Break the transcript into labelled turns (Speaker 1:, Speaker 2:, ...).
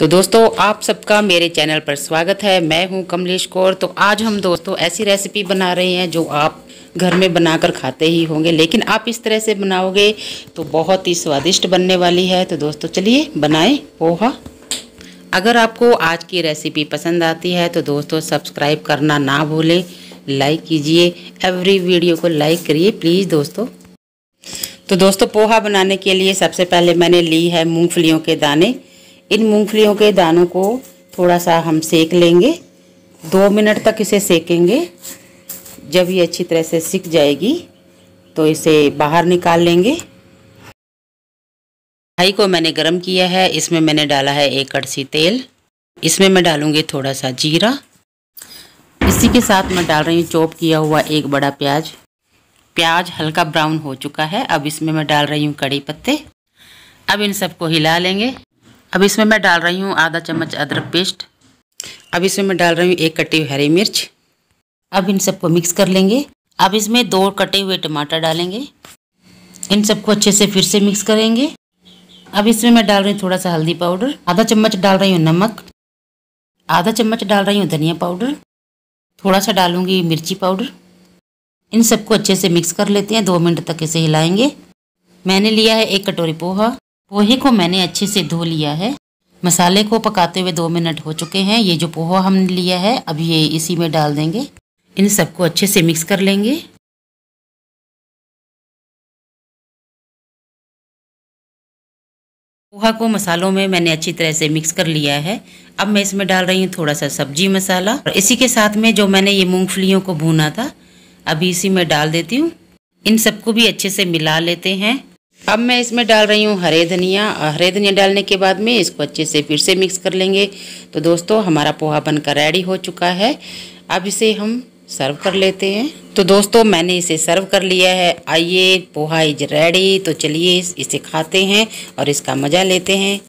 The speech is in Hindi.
Speaker 1: तो दोस्तों आप सबका मेरे चैनल पर स्वागत है मैं हूं कमलेश कौर तो आज हम दोस्तों ऐसी रेसिपी बना रहे हैं जो आप घर में बनाकर खाते ही होंगे लेकिन आप इस तरह से बनाओगे तो बहुत ही स्वादिष्ट बनने वाली है तो दोस्तों चलिए बनाएं पोहा अगर आपको आज की रेसिपी पसंद आती है तो दोस्तों सब्सक्राइब करना ना भूलें लाइक कीजिए एवरी वीडियो को लाइक करिए प्लीज़ दोस्तों तो दोस्तों पोहा बनाने के लिए सबसे पहले मैंने ली है मूँगफलियों के दाने इन मूंगफलियों के दानों को थोड़ा सा हम सेक लेंगे दो मिनट तक इसे सेकेंगे जब ये अच्छी तरह से सिक जाएगी तो इसे बाहर निकाल लेंगे कढ़ाई को मैंने गरम किया है इसमें मैंने डाला है एक कड़सी तेल इसमें मैं डालूँगी थोड़ा सा जीरा इसी के साथ मैं डाल रही हूँ चॉप किया हुआ एक बड़ा प्याज प्याज हल्का ब्राउन हो चुका है अब इसमें मैं डाल रही हूँ कड़ी पत्ते अब इन सबको हिला लेंगे अब इसमें मैं डाल रही हूँ आधा चम्मच अदरक पेस्ट अब इसमें मैं डाल रही हूँ एक कटी हुई हरी मिर्च अब इन सबको मिक्स कर लेंगे अब इसमें दो कटे हुए टमाटर डालेंगे इन सबको अच्छे से फिर से मिक्स करेंगे अब इसमें मैं डाल रही हूँ थोड़ा सा हल्दी पाउडर आधा चम्मच डाल रही हूँ नमक आधा चम्मच डाल रही हूँ धनिया पाउडर थोड़ा सा डालूंगी मिर्ची पाउडर इन सबको अच्छे से मिक्स कर लेते हैं दो मिनट तक इसे हिलाएंगे मैंने लिया है एक कटोरी पोहा पोहे को मैंने अच्छे से धो लिया है मसाले को पकाते हुए दो मिनट हो चुके हैं ये जो पोहा हमने लिया है अब ये इसी में डाल देंगे इन सबको अच्छे से मिक्स कर लेंगे पोहा को मसालों में मैंने अच्छी तरह से मिक्स कर लिया है अब मैं इसमें डाल रही हूँ थोड़ा सा सब्जी मसाला और इसी के साथ में जो मैंने ये मूंगफलियों को भूना था अभी इसी में डाल देती हूँ इन सबको भी अच्छे से मिला लेते हैं अब मैं इसमें डाल रही हूँ हरे धनिया हरे धनिया डालने के बाद में इसको अच्छे से फिर से मिक्स कर लेंगे तो दोस्तों हमारा पोहा बनकर रेडी हो चुका है अब इसे हम सर्व कर लेते हैं तो दोस्तों मैंने इसे सर्व कर लिया है आइए पोहा इज रेडी तो चलिए इसे खाते हैं और इसका मज़ा लेते हैं